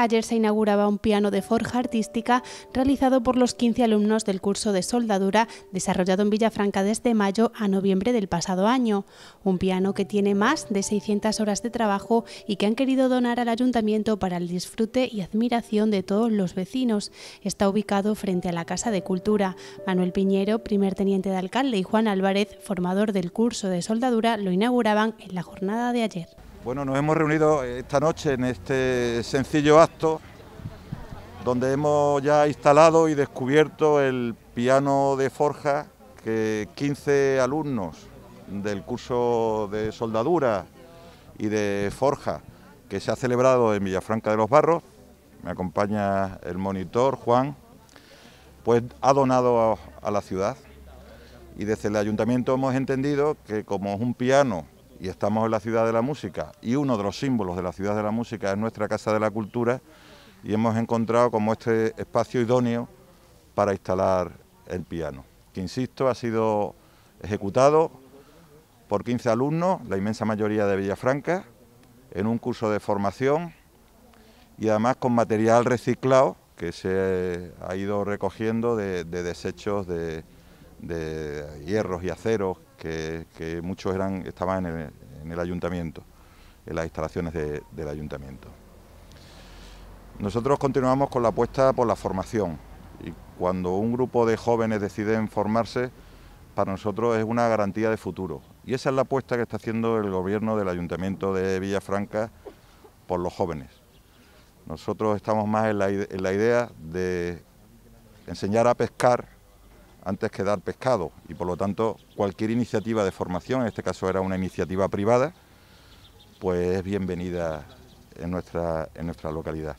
Ayer se inauguraba un piano de forja artística realizado por los 15 alumnos del curso de soldadura desarrollado en Villafranca desde mayo a noviembre del pasado año. Un piano que tiene más de 600 horas de trabajo y que han querido donar al ayuntamiento para el disfrute y admiración de todos los vecinos. Está ubicado frente a la Casa de Cultura. Manuel Piñero, primer teniente de alcalde, y Juan Álvarez, formador del curso de soldadura, lo inauguraban en la jornada de ayer. Bueno, nos hemos reunido esta noche en este sencillo acto donde hemos ya instalado y descubierto el piano de forja que 15 alumnos del curso de soldadura y de forja que se ha celebrado en Villafranca de los Barros, me acompaña el monitor Juan, pues ha donado a, la ciudad y desde el ayuntamiento hemos entendido que como es un piano y estamos en la Ciudad de la Música y uno de los símbolos de la Ciudad de la Música es nuestra Casa de la Cultura y hemos encontrado como este espacio idóneo para instalar el piano, que insisto ha sido ejecutado por 15 alumnos, la inmensa mayoría de Villafranca, en un curso de formación y además con material reciclado que se ha ido recogiendo de, desechos de, de hierros y aceros que, muchos eran, estaban en el, ayuntamiento, en las instalaciones del ayuntamiento. Nosotros continuamos con la apuesta por la formación y cuando un grupo de jóvenes deciden formarse, para nosotros es una garantía de futuro. Y esa es la apuesta que está haciendo el gobierno del Ayuntamiento de Villafranca por los jóvenes. Nosotros estamos más en la, en la idea de enseñar a pescar antes que dar pescado y por lo tanto cualquier iniciativa de formación, en este caso era una iniciativa privada, pues es bienvenida en nuestra, en nuestra localidad.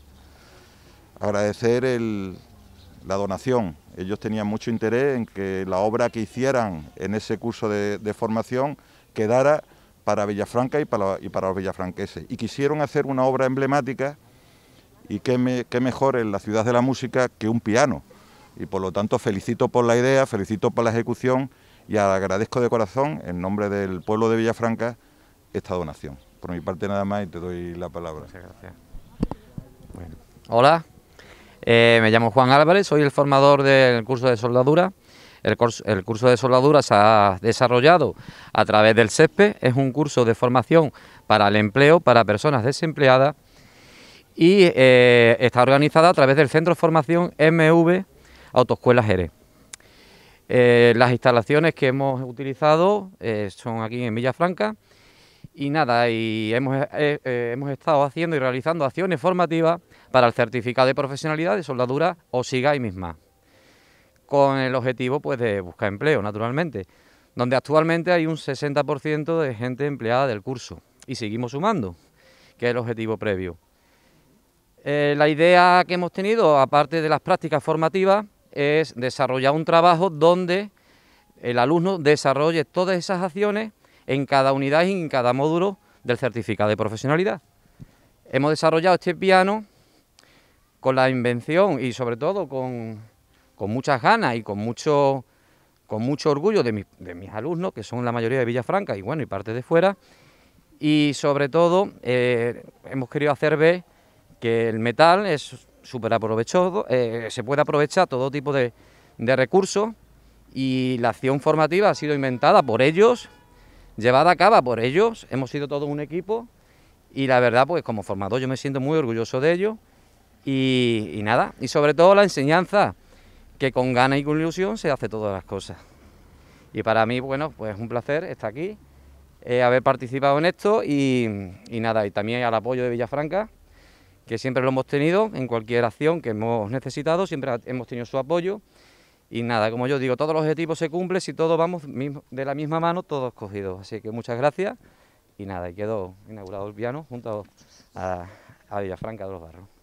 Agradecer la donación. Ellos tenían mucho interés en que la obra que hicieran en ese curso de, formación quedara para Villafranca y para, los villafranqueses. Y quisieron hacer una obra emblemática y qué mejor en la ciudad de la música que un piano. Y por lo tanto felicito por la idea, felicito por la ejecución y agradezco de corazón, en nombre del pueblo de Villafranca, esta donación. Por mi parte nada más y te doy la palabra. Muchas gracias. Hola, eh, me llamo Juan Álvarez, soy el formador del curso de soldadura. El curso, de soldadura se ha desarrollado a través del CESPE, es un curso de formación para el empleo, para personas desempleadas y eh, está organizada a través del Centro de Formación MV Autoescuela Jerez. Eh, las instalaciones que hemos utilizado eh, son aquí en Villafranca y nada, y eh, hemos, estado haciendo y realizando acciones formativas para el certificado de profesionalidad de soldadura o SIGA y misma, con el objetivo pues de buscar empleo, naturalmente, donde actualmente hay un 60% de gente empleada del curso y seguimos sumando, que es el objetivo previo. la idea que hemos tenido, aparte de las prácticas formativas, es desarrollar un trabajo donde el alumno desarrolle todas esas acciones en cada unidad y en cada módulo del certificado de profesionalidad. Hemos desarrollado este piano con la invención y sobre todo con, muchas ganas y con mucho, con mucho orgullo de, mis alumnos, que son la mayoría de Villafranca y bueno, y parte de fuera. Y sobre todo eh, hemos querido hacer ver que el metal es súper aprovechado, eh, se puede aprovechar todo tipo de, recursos y la acción formativa ha sido inventada por ellos, llevada a cabo por ellos, hemos sido todo un equipo y la verdad pues como formador yo me siento muy orgulloso de ello y, nada, y sobre todo la enseñanza, que con gana y con ilusión se hace todas las cosas. Y para mí, bueno, pues es un placer estar aquí, eh, haber participado en esto y nada, y también al apoyo de Villafranca, que siempre lo hemos tenido en cualquier acción que hemos necesitado, siempre hemos tenido su apoyo. Y nada, como yo digo, todos los objetivos se cumplen si todos vamos de la misma mano, todos cogidos. Así que muchas gracias y nada, y quedó inaugurado el piano junto a, a Villafranca de los Barros.